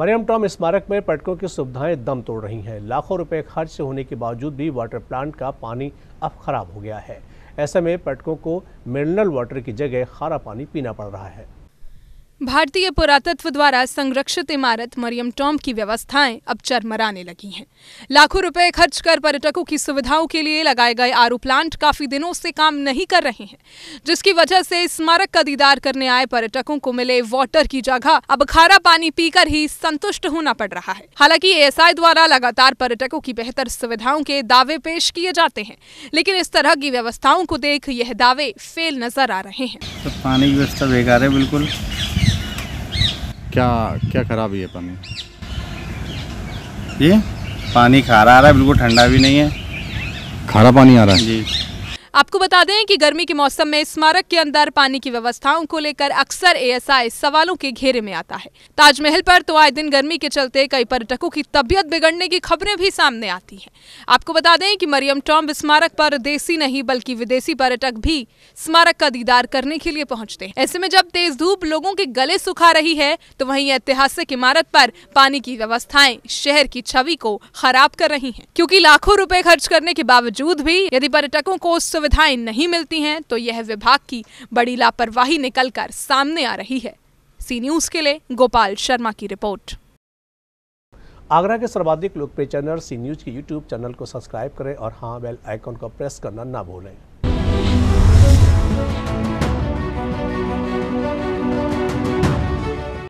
Maryam Tom स्मारक में पर्यटकों की सुविधाएं दम तोड़ रही हैं लाखों रुपए खर्च होने के बावजूद भी वाटर प्लांट का पानी अब खराब हो गया है ऐसे में पर्यटकों को मिनरल वाटर की जगह खारा पानी पीना पड़ रहा है भारतीय पुरातत्व द्वारा संरक्षित इमारत मरियम टॉम की व्यवस्थाएं अब चरमराने लगी हैं लाखों रुपए खर्च कर पर्यटकों की सुविधाओं के लिए लगाए गए आरू प्लांट काफी दिनों से काम नहीं कर रहे हैं जिसकी वजह से स्मारक का दीदार करने आए पर्यटकों को मिले वाटर की जगह अब खारा पानी पीकर ही संतुष्ट होना पड़ रहा है हालांकि ए द्वारा लगातार पर्यटकों की बेहतर सुविधाओं के दावे पेश किए जाते हैं लेकिन इस तरह की व्यवस्थाओं को देख यह दावे फेल नजर आ रहे हैं पानी की व्यवस्था बेकार है बिल्कुल क्या क्या खराबी है पानी ये पानी खारा आ रहा है बिल्कुल ठंडा भी नहीं है खारा पानी आ रहा है जी आपको बता दें कि गर्मी के मौसम में स्मारक के अंदर पानी की व्यवस्थाओं को लेकर अक्सर एएसआई सवालों के घेरे में आता है ताजमहल पर तो आए दिन गर्मी के चलते कई पर्यटकों की तबियत बिगड़ने की खबरें भी सामने आती हैं आपको बता दें कि मरियम टॉम्ब स्मारक पर देसी नहीं बल्कि विदेशी पर्यटक भी स्मारक का दीदार करने के लिए पहुँचते हैं ऐसे में जब तेज धूप लोगों के गले सुखा रही है तो वही ऐतिहासिक इमारत पर पानी की व्यवस्थाएं शहर की छवि को खराब कर रही है क्यूँकी लाखों रूपए खर्च करने के बावजूद भी यदि पर्यटकों को सुविधाएं नहीं मिलती हैं तो यह विभाग की बड़ी लापरवाही निकलकर सामने आ रही है सी न्यूज के लिए गोपाल शर्मा की रिपोर्ट आगरा के सर्वाधिक लोकप्रिय चैनल सी न्यूज के यूट्यूब चैनल को सब्सक्राइब करें और हाँ बेल आइकॉन को प्रेस करना ना भूलें